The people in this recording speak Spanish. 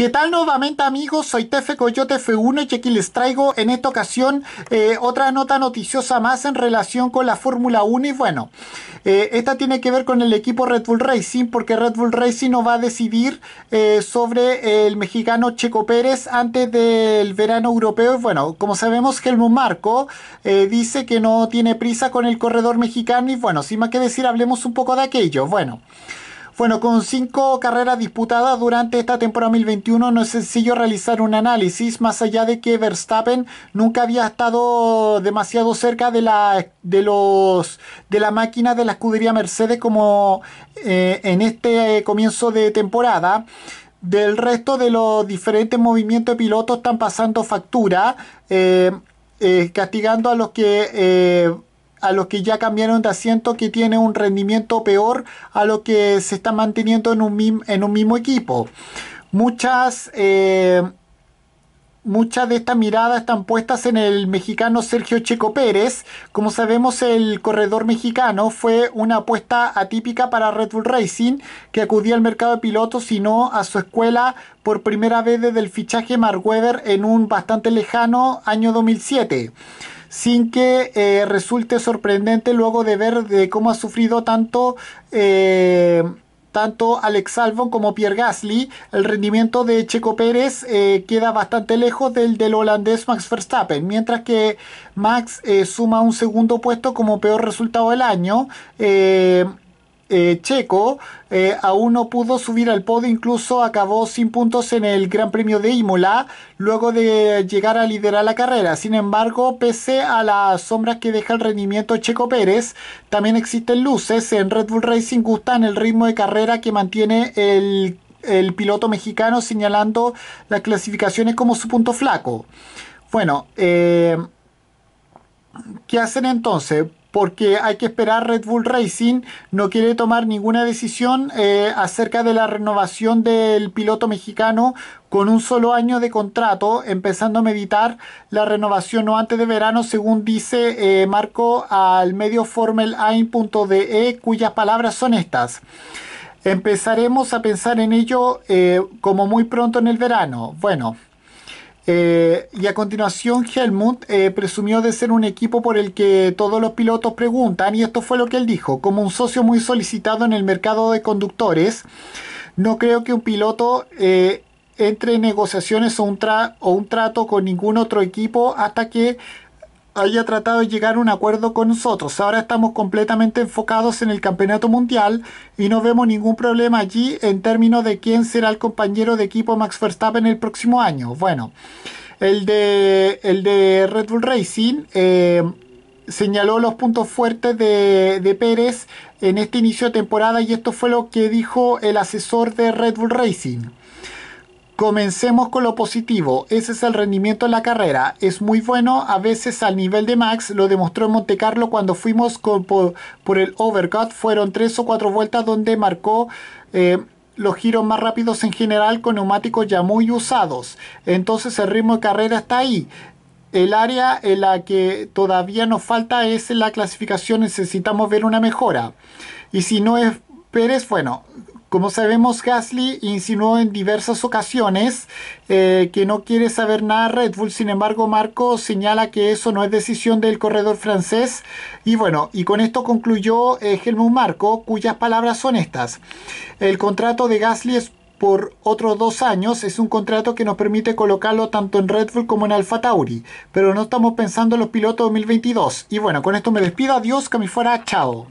¿Qué tal nuevamente amigos? Soy Tefe Coyote F1 y aquí les traigo en esta ocasión eh, otra nota noticiosa más en relación con la Fórmula 1 y bueno, eh, esta tiene que ver con el equipo Red Bull Racing porque Red Bull Racing no va a decidir eh, sobre el mexicano Checo Pérez antes del verano europeo y bueno, como sabemos Helmut Marco dice que no tiene prisa con el corredor mexicano y bueno, sin más que decir hablemos un poco de aquello. Bueno. Bueno, con cinco carreras disputadas durante esta temporada 2021 no es sencillo realizar un análisis, más allá de que Verstappen nunca había estado demasiado cerca de la, de los, de la máquina de la escudería Mercedes como eh, en este eh, comienzo de temporada. Del resto de los diferentes movimientos de pilotos están pasando factura, eh, castigando a los que a los que ya cambiaron de asiento que tiene un rendimiento peor a lo que se está manteniendo en un, en un mismo equipo. Muchas, eh, muchas de estas miradas están puestas en el mexicano Sergio Checo Pérez. Como sabemos, el corredor mexicano fue una apuesta atípica para Red Bull Racing, que acudía al mercado de pilotos y no a su escuela por primera vez desde el fichaje Mark Webber en un bastante lejano año 2007 sin que eh, resulte sorprendente luego de ver de cómo ha sufrido tanto eh, tanto Alex Albon como Pierre Gasly, el rendimiento de Checo Pérez eh, queda bastante lejos del del holandés Max Verstappen, mientras que Max suma un segundo puesto como peor resultado del año. Eh, checo eh, aún no pudo subir al podio, incluso acabó sin puntos en el Gran Premio de Imola luego de llegar a liderar la carrera. Sin embargo, pese a las sombras que deja el rendimiento Checo Pérez, también existen luces. En Red Bull Racing gustan el ritmo de carrera que mantiene el, piloto mexicano, señalando las clasificaciones como su punto flaco. Bueno, eh, ¿qué hacen entonces? porque hay que esperar Red Bull Racing, no quiere tomar ninguna decisión eh, acerca de la renovación del piloto mexicano con un solo año de contrato, empezando a meditar la renovación no antes de verano, según dice eh, Marco al medio formelain.de, e, cuyas palabras son estas. Empezaremos a pensar en ello eh, como muy pronto en el verano. Bueno, eh, y a continuación, Helmut eh, presumió de ser un equipo por el que todos los pilotos preguntan, y esto fue lo que él dijo, como un socio muy solicitado en el mercado de conductores, no creo que un piloto eh, entre negociaciones un, o un trato con ningún otro equipo hasta que haya tratado de llegar a un acuerdo con nosotros. Ahora estamos completamente enfocados en el campeonato mundial y no vemos ningún problema allí en términos de quién será el compañero de equipo Max Verstappen el próximo año. Bueno, el de, el de Red Bull Racing eh, señaló los puntos fuertes de, de Pérez en este inicio de temporada y esto fue lo que dijo el asesor de Red Bull Racing. Comencemos con lo positivo, ese es el rendimiento en la carrera, es muy bueno, a veces al nivel de Max, lo demostró en Monte Carlo cuando fuimos por, el overcut, fueron tres o cuatro vueltas donde marcó eh, los giros más rápidos en general con neumáticos ya muy usados, entonces el ritmo de carrera está ahí. El área en la que todavía nos falta es la clasificación, necesitamos ver una mejora. Y si no es Pérez, bueno, como sabemos, Gasly insinuó en diversas ocasiones eh, que no quiere saber nada Red Bull. Sin embargo, Marco señala que eso no es decisión del corredor francés. Y bueno, y con esto concluyó eh, Helmut Marco, cuyas palabras son estas. El contrato de Gasly es por otros dos años. Es un contrato que nos permite colocarlo tanto en Red Bull como en Alfa Tauri. Pero no estamos pensando en los pilotos 2022. Y bueno, con esto me despido. Adiós, que me fuera. Chao.